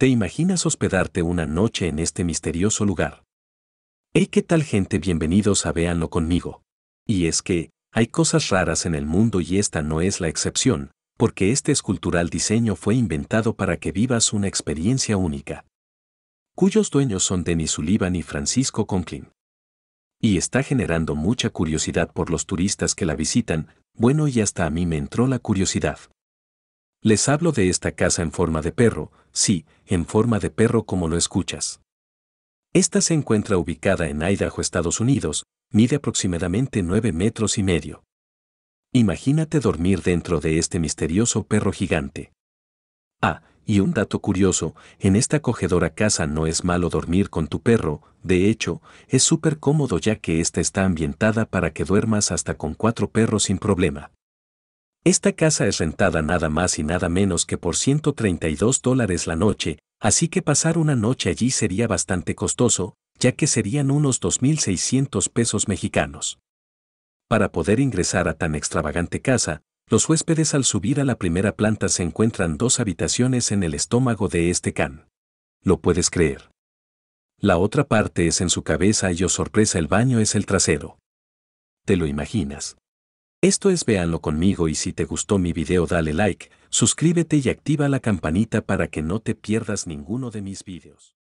¿Te imaginas hospedarte una noche en este misterioso lugar? Hey, ¿qué tal gente? Bienvenidos a Véanlo conmigo. Y es que, hay cosas raras en el mundo y esta no es la excepción, porque este escultural diseño fue inventado para que vivas una experiencia única. Cuyos dueños son Denis Sullivan y Francisco Conklin. Y está generando mucha curiosidad por los turistas que la visitan, bueno y hasta a mí me entró la curiosidad. Les hablo de esta casa en forma de perro, sí, en forma de perro como lo escuchas. Esta se encuentra ubicada en Idaho, Estados Unidos, mide aproximadamente 9 metros y medio. Imagínate dormir dentro de este misterioso perro gigante. Ah, y un dato curioso, en esta acogedora casa no es malo dormir con tu perro, de hecho, es súper cómodo ya que esta está ambientada para que duermas hasta con cuatro perros sin problema. Esta casa es rentada nada más y nada menos que por 132 dólares la noche, así que pasar una noche allí sería bastante costoso, ya que serían unos 2.600 pesos mexicanos. Para poder ingresar a tan extravagante casa, los huéspedes al subir a la primera planta se encuentran dos habitaciones en el estómago de este can. Lo puedes creer. La otra parte es en su cabeza y, oh sorpresa, el baño es el trasero. ¿Te lo imaginas? Esto es véanlo conmigo y si te gustó mi video dale like, suscríbete y activa la campanita para que no te pierdas ninguno de mis videos.